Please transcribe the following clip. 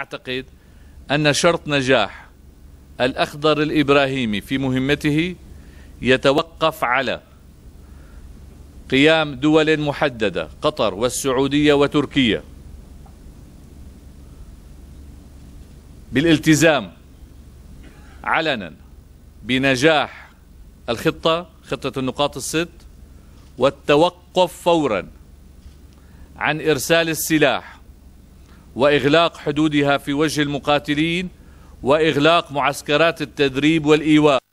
أعتقد أن شرط نجاح الأخضر الإبراهيمي في مهمته يتوقف على قيام دول محددة قطر والسعودية وتركيا بالالتزام علنا بنجاح الخطة خطة النقاط الست والتوقف فورا عن إرسال السلاح وإغلاق حدودها في وجه المقاتلين وإغلاق معسكرات التدريب والإيواء